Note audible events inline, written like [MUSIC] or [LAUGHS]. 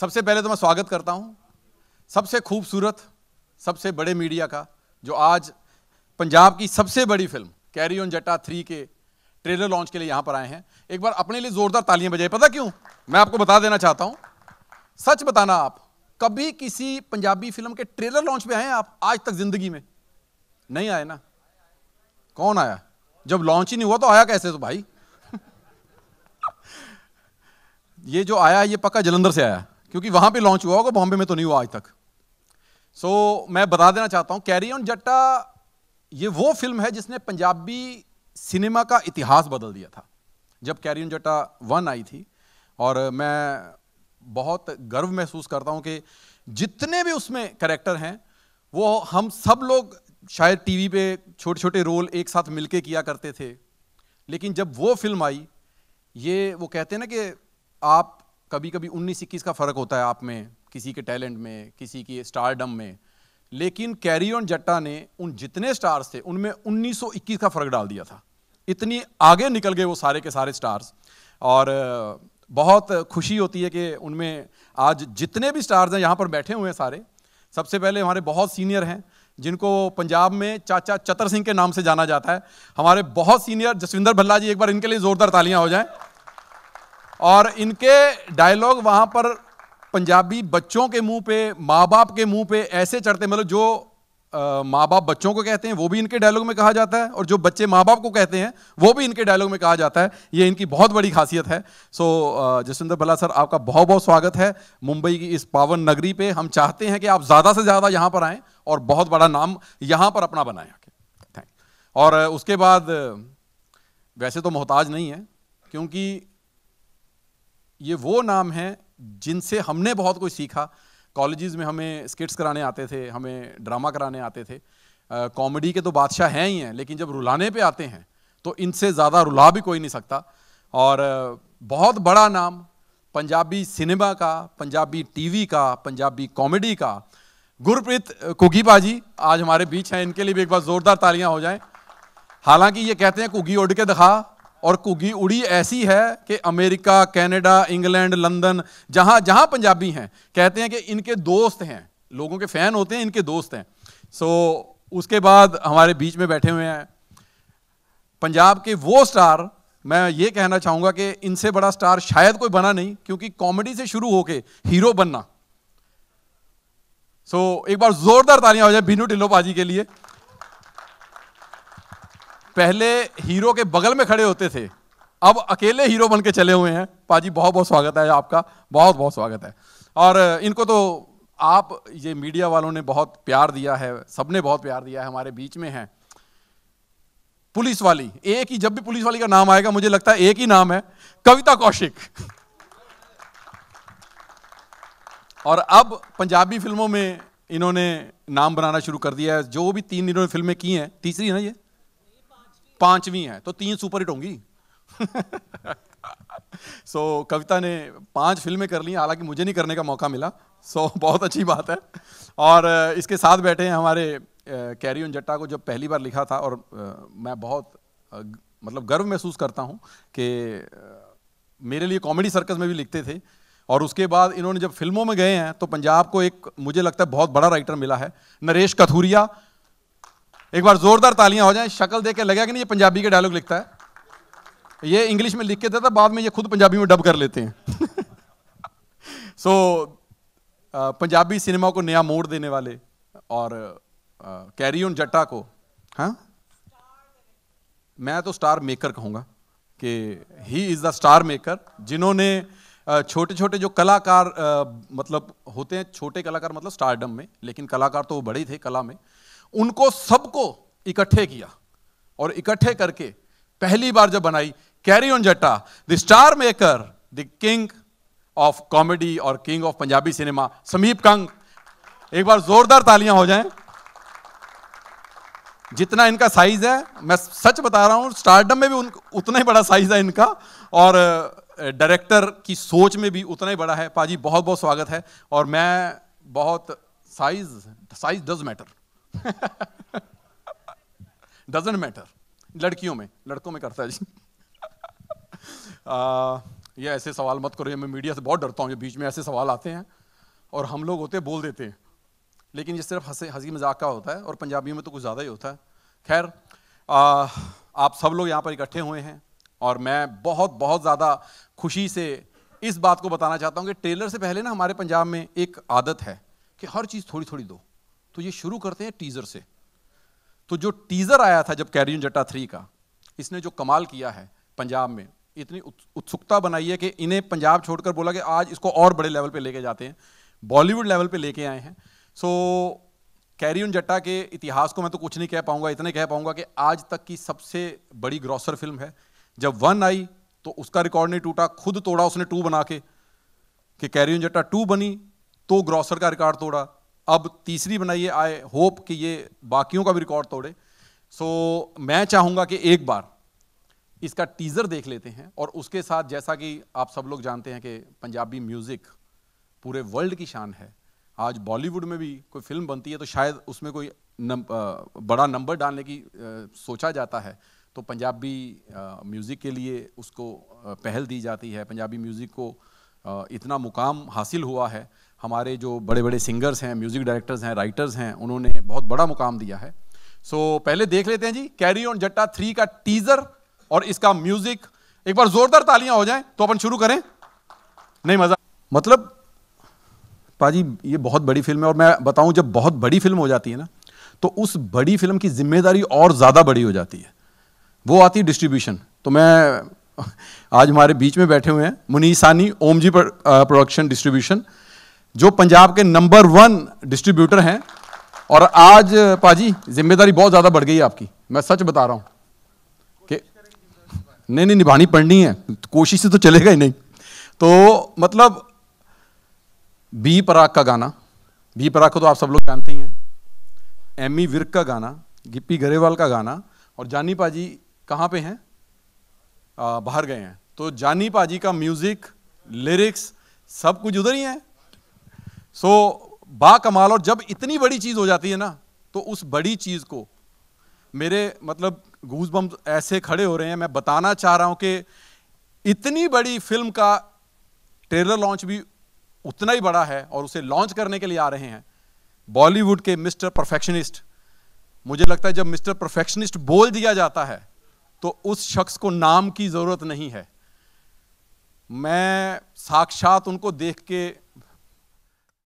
सबसे पहले तो मैं स्वागत करता हूं सबसे खूबसूरत सबसे बड़े मीडिया का जो आज पंजाब की सबसे बड़ी film Carry On Jatta three के ट्रेलर लॉन्च के लिए यहां पर आए हैं एक बार अपने लिए जोरदार तालियां बजाई पता क्यों मैं आपको बता देना चाहता हूं सच बताना आप कभी किसी पंजाबी फिल्म के ट्रेलर लॉन्च पे आए हैं आप आज तक जिंदगी में नहीं आए ना कौन आया जब लॉन्च ही नहीं हुआ तो आया कैसे तो भाई [LAUGHS] ये जो आया ये पक्का जलंधर से आया क्योंकि वहां पे लॉन्च हुआ होगा बॉम्बे में तो नहीं हुआ आज तक सो so, मैं बता देना चाहता हूं कैरी ऑन जट्टा ये वो फिल्म है जिसने पंजाबी सिनेमा का इतिहास बदल दिया था जब कैरी ऑन जट्टा वन आई थी और मैं बहुत गर्व महसूस करता हूं कि जितने भी उसमें करेक्टर हैं वो हम सब लोग शायद टीवी पे छोटे छोटे रोल एक साथ मिलके किया करते थे लेकिन जब वो फिल्म आई ये वो कहते हैं ना कि आप कभी कभी उन्नीस इक्कीस का फ़र्क होता है आप में किसी के टैलेंट में किसी के स्टारडम में लेकिन कैरी ऑन जट्टा ने उन जितने स्टार्स थे उनमें 1921 का फ़र्क डाल दिया था इतनी आगे निकल गए वो सारे के सारे स्टार्स और बहुत खुशी होती है कि उनमें आज जितने भी स्टार्स हैं यहाँ पर बैठे हुए हैं सारे सबसे पहले हमारे बहुत सीनियर हैं जिनको पंजाब में चाचा चतर सिंह के नाम से जाना जाता है हमारे बहुत सीनियर जसविंदर भल्ला जी एक बार इनके लिए ज़ोरदार तालियां हो जाएं और इनके डायलॉग वहाँ पर पंजाबी बच्चों के मुंह पे माँ बाप के मुंह पे ऐसे चढ़ते मतलब जो माँ बाप बच्चों को कहते हैं वो भी इनके डायलॉग में कहा जाता है और जो बच्चे माँ बाप को कहते हैं वो भी इनके डायलॉग में कहा जाता है ये इनकी बहुत बड़ी खासियत है सो जसविंदर भला सर आपका बहुत बहुत स्वागत है मुंबई की इस पावन नगरी पे हम चाहते हैं कि आप ज़्यादा से ज़्यादा यहाँ पर आएँ और बहुत बड़ा नाम यहाँ पर अपना बनाएं थैंक और उसके बाद वैसे तो मोहताज नहीं है क्योंकि ये वो नाम हैं जिनसे हमने बहुत कुछ सीखा कॉलेजेस में हमें स्किट्स कराने आते थे हमें ड्रामा कराने आते थे कॉमेडी के तो बादशाह हैं ही हैं लेकिन जब रुलाने पे आते हैं तो इनसे ज़्यादा रुला भी कोई नहीं सकता और बहुत बड़ा नाम पंजाबी सिनेमा का पंजाबी टीवी का पंजाबी कॉमेडी का गुरप्रीत कुगी बाजी आज हमारे बीच हैं इनके लिए भी एक बार ज़ोरदार तालियां हो जाएं हालांकि ये कहते हैं कुगी उड़ के दिखा और घुगी उड़ी ऐसी है कि अमेरिका कैनेडा इंग्लैंड लंदन जहाँ जहाँ पंजाबी हैं कहते हैं कि इनके दोस्त हैं लोगों के फ़ैन होते हैं इनके दोस्त हैं सो so, उसके बाद हमारे बीच में बैठे हुए हैं पंजाब के वो स्टार मैं ये कहना चाहूँगा कि इनसे बड़ा स्टार शायद कोई बना नहीं क्योंकि कॉमेडी से शुरू होके हीरो बनना सो so, एक बार ज़ोरदार तालियां हो जाए भीनू ढिल्लो भाजी के लिए पहले हीरो के बगल में खड़े होते थे अब अकेले हीरो बन के चले हुए हैं पाजी बहुत बहुत स्वागत है आपका बहुत बहुत स्वागत है और इनको तो आप ये मीडिया वालों ने बहुत प्यार दिया है सबने बहुत प्यार दिया है हमारे बीच में है पुलिस वाली एक ही जब भी पुलिस वाली का नाम आएगा मुझे लगता है एक ही नाम है कविता कौशिक और अब पंजाबी फिल्मों में इन्होंने नाम बनाना शुरू कर दिया है जो भी तीन इन्होंने फिल्में की हैं तीसरी है ना ये पांचवी है तो तीन सुपरहिट होंगी सो [LAUGHS] so, कविता ने पांच फिल्में कर ली हालांकि मुझे नहीं करने का मौका मिला सो so, [LAUGHS] बहुत अच्छी बात है और इसके साथ बैठे हैं हमारे कैरी जट्टा को जब पहली बार लिखा था और मैं बहुत मतलब गर्व महसूस करता हूँ कि मेरे लिए कॉमेडी सर्कस में भी लिखते थे और उसके बाद इन्होंने जब फिल्मों में गए हैं तो पंजाब को एक मुझे लगता है बहुत बड़ा राइटर मिला है नरेश कथूरिया एक बार जोरदार तालियां हो जाए शक्ल देख के लगा कि नहीं ये पंजाबी के डायलॉग लिखता है ये इंग्लिश में लिख के देता बाद में ये खुद पंजाबी में डब कर लेते हैं सो [LAUGHS] so, पंजाबी सिनेमा को नया मोड़ देने वाले और कैरी ऑन जट्टा को हाँ मैं तो स्टार मेकर कहूँगा कि he is the star maker जिन्होंने छोटे छोटे जो कलाकार मतलब होते हैं छोटे कलाकार मतलब स्टारडम में लेकिन कलाकार तो वो बड़े थे कला में उनको सबको इकट्ठे किया और इकट्ठे करके पहली बार जब बनाई Carry On Jatta the star maker the king of comedy और king of Punjabi cinema Sameep Kang एक बार जोरदार तालियां हो जाएं जितना इनका साइज है मैं सच बता रहा हूं स्टारडम में भी उन, उतना ही बड़ा साइज है इनका और डायरेक्टर की सोच में भी उतना ही बड़ा है पाजी बहुत बहुत स्वागत है और मैं बहुत size size does matter doesn't [LAUGHS] matter लड़कियों में लड़कों में करता है जी [LAUGHS] ये ऐसे सवाल मत करो ये मैं मीडिया से बहुत डरता हूँ ये बीच में ऐसे सवाल आते हैं और हम लोग होते बोल देते हैं लेकिन ये सिर्फ हंसे हंसी मजाक का होता है और पंजाबी में तो कुछ ज़्यादा ही होता है खैर आप सब लोग यहाँ पर इकट्ठे हुए हैं और मैं बहुत बहुत ज़्यादा खुशी से इस बात को बताना चाहता हूँ कि टेलर से पहले ना हमारे पंजाब में एक आदत है कि हर चीज़ थोड़ी थोड़ी दो तो ये शुरू करते हैं टीज़र से तो जो टीज़र आया था जब कैरियन जट्टा थ्री का इसने जो कमाल किया है पंजाब में इतनी उत्सुकता बनाई है कि इन्हें पंजाब छोड़कर बोला कि आज इसको और बड़े लेवल पे लेके जाते हैं बॉलीवुड लेवल पे लेके आए हैं सो कैरियन जट्टा के इतिहास को मैं तो कुछ नहीं कह पाऊंगा इतने कह पाऊंगा कि आज तक की सबसे बड़ी ग्रॉसर फिल्म है जब वन आई तो उसका रिकॉर्ड नहीं टूटा खुद तोड़ा उसने टू बना के कि कैरियन जट्टा टू बनी तो ग्रॉसर का रिकॉर्ड तोड़ा अब तीसरी बनाइए आई होप कि ये बाकियों का भी रिकॉर्ड तोड़े सो so, मैं चाहूँगा कि एक बार इसका टीज़र देख लेते हैं और उसके साथ जैसा कि आप सब लोग जानते हैं कि पंजाबी म्यूज़िक पूरे वर्ल्ड की शान है आज बॉलीवुड में भी कोई फिल्म बनती है तो शायद उसमें कोई नम, आ, बड़ा नंबर डालने की आ, सोचा जाता है तो पंजाबी म्यूज़िक के लिए उसको पहल दी जाती है पंजाबी म्यूज़िक को आ, इतना मुकाम हासिल हुआ है हमारे जो बड़े बड़े सिंगर्स हैं म्यूज़िक डायरेक्टर्स हैं राइटर्स हैं उन्होंने बहुत बड़ा मुकाम दिया है सो so, पहले देख लेते हैं जी कैरी ऑन जट्टा थ्री का टीज़र और इसका म्यूज़िक एक बार ज़ोरदार तालियां हो जाएं तो अपन शुरू करें नहीं मज़ा मतलब पाजी ये बहुत बड़ी फिल्म है और मैं बताऊं जब बहुत बड़ी फिल्म हो जाती है ना तो उस बड़ी फिल्म की जिम्मेदारी और ज़्यादा बड़ी हो जाती है वो आती है डिस्ट्रीब्यूशन तो मैं आज हमारे बीच में बैठे हुए हैं मुनीसानी ओम जी प्रोडक्शन डिस्ट्रीब्यूशन जो पंजाब के नंबर वन डिस्ट्रीब्यूटर हैं और आज पाजी जिम्मेदारी बहुत ज़्यादा बढ़ गई है आपकी मैं सच बता रहा हूँ कि नहीं नहीं निभानी पड़नी है कोशिश से तो चलेगा ही नहीं तो मतलब बी पराग का गाना बी पराग को तो आप सब लोग जानते ही हैं एमी विर्क का गाना गिप्पी गरेवाल का गाना और जानी पाजी कहाँ पे हैं बाहर गए हैं तो जानी पाजी का म्यूज़िक लिरिक्स सब कुछ उधर ही है सो बा कमाल और जब इतनी बड़ी चीज़ हो जाती है ना तो उस बड़ी चीज़ को मेरे मतलब घूस बम ऐसे खड़े हो रहे हैं मैं बताना चाह रहा हूँ कि इतनी बड़ी फिल्म का ट्रेलर लॉन्च भी उतना ही बड़ा है और उसे लॉन्च करने के लिए आ रहे हैं बॉलीवुड के मिस्टर परफेक्शनिस्ट मुझे लगता है जब मिस्टर परफेक्शनिस्ट बोल दिया जाता है तो उस शख्स को नाम की ज़रूरत नहीं है मैं साक्षात उनको देख के